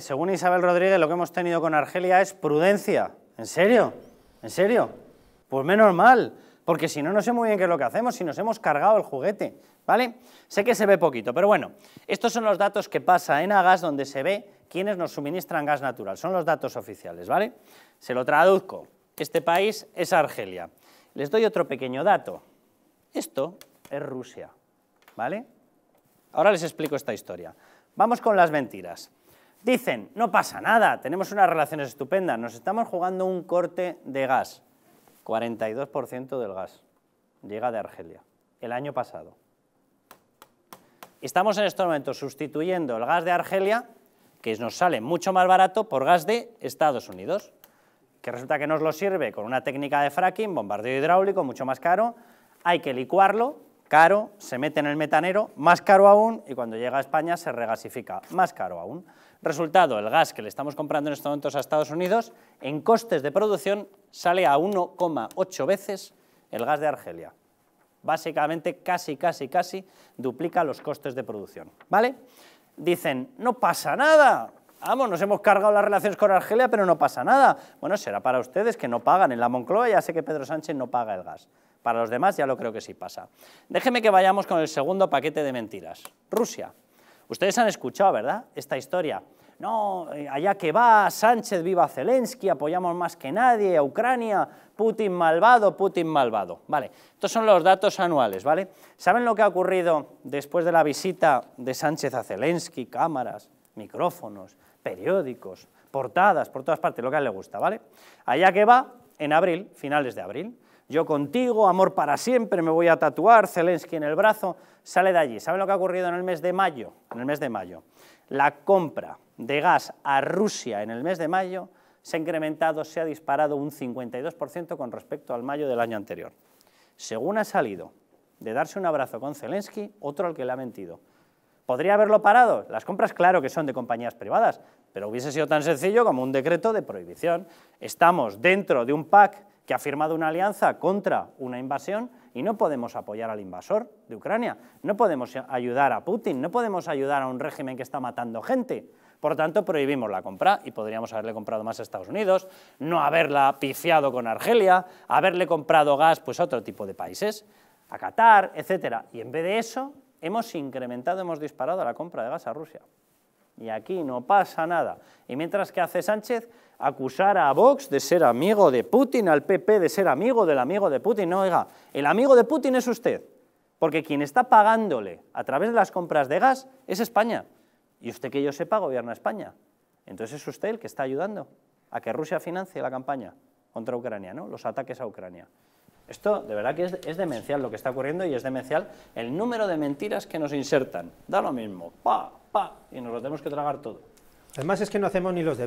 Según Isabel Rodríguez, lo que hemos tenido con Argelia es prudencia. ¿En serio? ¿En serio? Pues menos mal, porque si no, no sé muy bien qué es lo que hacemos, si nos hemos cargado el juguete, ¿vale? Sé que se ve poquito, pero bueno, estos son los datos que pasa en Agas, donde se ve quiénes nos suministran gas natural, son los datos oficiales, ¿vale? Se lo traduzco, este país es Argelia. Les doy otro pequeño dato, esto es Rusia, ¿vale? Ahora les explico esta historia. Vamos con las mentiras. Dicen, no pasa nada, tenemos unas relaciones estupendas, nos estamos jugando un corte de gas. 42% del gas llega de Argelia, el año pasado. Estamos en estos momentos sustituyendo el gas de Argelia, que nos sale mucho más barato, por gas de Estados Unidos, que resulta que nos lo sirve con una técnica de fracking, bombardeo hidráulico, mucho más caro, hay que licuarlo, Caro, se mete en el metanero, más caro aún, y cuando llega a España se regasifica, más caro aún. Resultado, el gas que le estamos comprando en estos momentos a Estados Unidos, en costes de producción, sale a 1,8 veces el gas de Argelia. Básicamente, casi, casi, casi, duplica los costes de producción. ¿Vale? Dicen, no pasa nada, Vamos, nos hemos cargado las relaciones con Argelia, pero no pasa nada. Bueno, será para ustedes que no pagan. En la Moncloa ya sé que Pedro Sánchez no paga el gas. Para los demás ya lo creo que sí pasa. Déjeme que vayamos con el segundo paquete de mentiras. Rusia. Ustedes han escuchado, ¿verdad?, esta historia. No, eh, allá que va, Sánchez viva Zelensky, apoyamos más que nadie, a Ucrania, Putin malvado, Putin malvado. Vale, estos son los datos anuales, ¿vale? ¿Saben lo que ha ocurrido después de la visita de Sánchez a Zelensky? Cámaras, micrófonos, periódicos, portadas, por todas partes, lo que a le gusta, ¿vale? Allá que va, en abril, finales de abril, yo contigo, amor para siempre, me voy a tatuar, Zelensky en el brazo, sale de allí. ¿Saben lo que ha ocurrido en el mes de mayo? En el mes de mayo, la compra de gas a Rusia en el mes de mayo se ha incrementado, se ha disparado un 52% con respecto al mayo del año anterior. Según ha salido de darse un abrazo con Zelensky, otro al que le ha mentido. ¿Podría haberlo parado? Las compras, claro que son de compañías privadas, pero hubiese sido tan sencillo como un decreto de prohibición. Estamos dentro de un PAC que ha firmado una alianza contra una invasión y no podemos apoyar al invasor de Ucrania, no podemos ayudar a Putin, no podemos ayudar a un régimen que está matando gente. Por tanto, prohibimos la compra y podríamos haberle comprado más a Estados Unidos, no haberla pifiado con Argelia, haberle comprado gas pues, a otro tipo de países, a Qatar, etc. Y en vez de eso, hemos incrementado, hemos disparado la compra de gas a Rusia y aquí no pasa nada. Y mientras que hace Sánchez acusar a Vox de ser amigo de Putin, al PP de ser amigo del amigo de Putin. No, oiga, el amigo de Putin es usted, porque quien está pagándole a través de las compras de gas es España. Y usted que yo sepa gobierna España. Entonces es usted el que está ayudando a que Rusia financie la campaña contra Ucrania, ¿no? los ataques a Ucrania. Esto de verdad que es, demencial lo que está ocurriendo y es demencial el número de mentiras que nos insertan. Da lo mismo pa, y nos lo tenemos que tragar todo. Además es que no hacemos ni los deberes.